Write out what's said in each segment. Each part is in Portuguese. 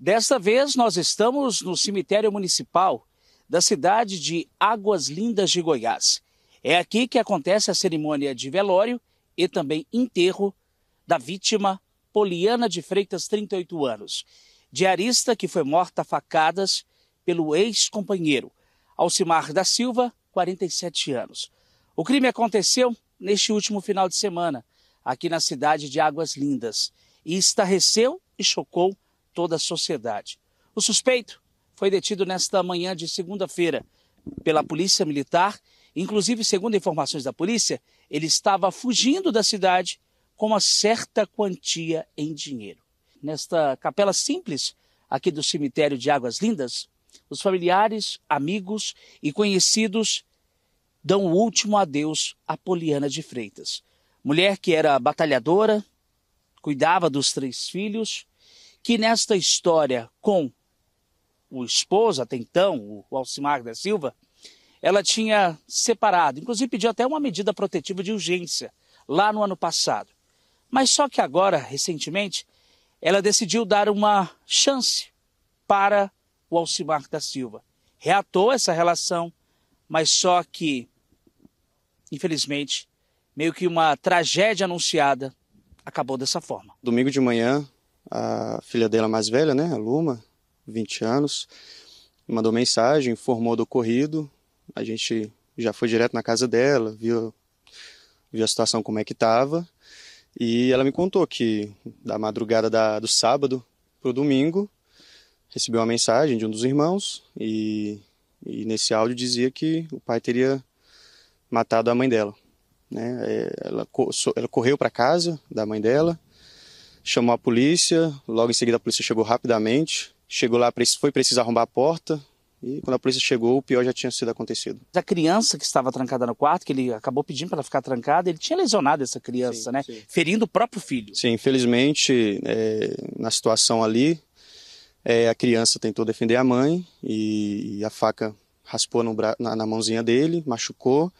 Desta vez, nós estamos no cemitério municipal da cidade de Águas Lindas de Goiás. É aqui que acontece a cerimônia de velório e também enterro da vítima Poliana de Freitas, 38 anos, diarista que foi morta a facadas pelo ex-companheiro Alcimar da Silva, 47 anos. O crime aconteceu neste último final de semana, aqui na cidade de Águas Lindas, e estarreceu e chocou toda a sociedade. O suspeito foi detido nesta manhã de segunda-feira pela Polícia Militar. Inclusive, segundo informações da polícia, ele estava fugindo da cidade com uma certa quantia em dinheiro. Nesta capela simples, aqui do cemitério de Águas Lindas, os familiares, amigos e conhecidos dão o último adeus a Poliana de Freitas. Mulher que era batalhadora, cuidava dos três filhos que nesta história com o esposo, até então, o Alcimar da Silva, ela tinha separado, inclusive pediu até uma medida protetiva de urgência lá no ano passado. Mas só que agora, recentemente, ela decidiu dar uma chance para o Alcimar da Silva. Reatou essa relação, mas só que, infelizmente, meio que uma tragédia anunciada acabou dessa forma. Domingo de manhã, a filha dela mais velha, né, a Luma, 20 anos, mandou mensagem, informou do ocorrido. A gente já foi direto na casa dela, viu, viu a situação como é que estava. E ela me contou que da madrugada da, do sábado para o domingo, recebeu uma mensagem de um dos irmãos e, e, nesse áudio dizia que o pai teria matado a mãe dela. Né? É, ela, ela correu para casa da mãe dela, chamou a polícia, logo em seguida a polícia chegou rapidamente. Chegou lá, foi preciso arrombar a porta, e quando a polícia chegou, o pior já tinha sido acontecido. A criança que estava trancada no quarto, que ele acabou pedindo para ficar trancada, ele tinha lesionado essa criança, sim, né? Sim. Ferindo o próprio filho. Sim, infelizmente, é, na situação ali, é, a criança tentou defender a mãe e, e a faca raspou na, na, mãozinha dele, machucou.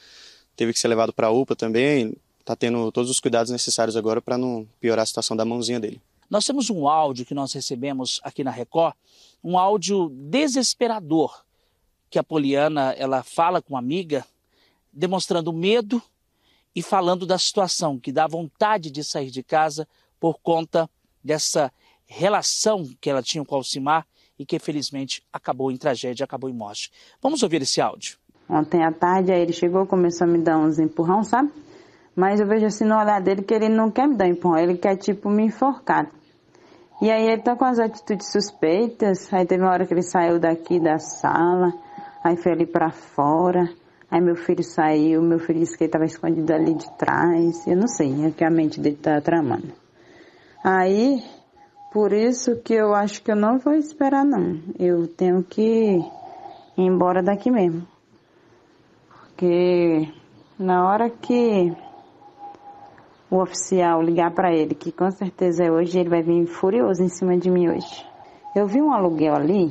Teve que ser levado para a UPA também está tendo todos os cuidados necessários agora para não piorar a situação da mãozinha dele. Nós temos um áudio que nós recebemos aqui na Record, um áudio desesperador, que a Poliana ela fala com uma amiga, demonstrando medo e falando da situação que dá vontade de sair de casa por conta dessa relação que ela tinha com o Alcimar e que felizmente acabou em tragédia, acabou em morte. Vamos ouvir esse áudio. Ontem à tarde, aí ele chegou, começou a me dar uns empurrão, sabe? Mas eu vejo assim no olhar dele que ele não quer me dar empurrão, ele quer tipo me enforcar. E aí ele tá com as atitudes suspeitas, aí teve uma hora que ele saiu daqui da sala, aí foi ali para fora, aí meu filho saiu, meu filho disse que ele tava escondido ali de trás, eu não sei, é que a mente dele tá tramando. Aí, por isso que eu acho que eu não vou esperar não, eu tenho que ir embora daqui mesmo. Porque na hora que o oficial ligar para ele, que com certeza é hoje ele vai vir furioso em cima de mim hoje. Eu vi um aluguel ali,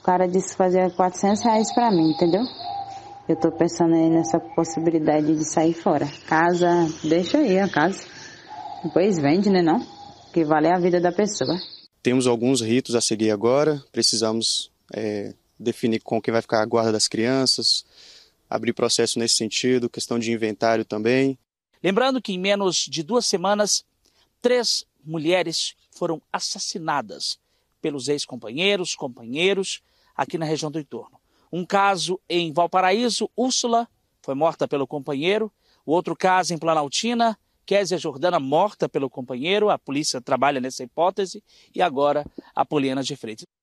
o cara disse fazer 400 reais para mim, entendeu? Eu tô pensando aí nessa possibilidade de sair fora. Casa, deixa aí a casa. Depois vende, né não? Que vale a vida da pessoa. Temos alguns ritos a seguir agora. Precisamos é, definir com quem vai ficar a guarda das crianças, abrir processo nesse sentido, questão de inventário também. Lembrando que em menos de duas semanas, três mulheres foram assassinadas pelos ex-companheiros, companheiros, aqui na região do entorno. Um caso em Valparaíso, Úrsula foi morta pelo companheiro. O outro caso em Planaltina, Kézia Jordana morta pelo companheiro. A polícia trabalha nessa hipótese. E agora a Poliana de Freitas.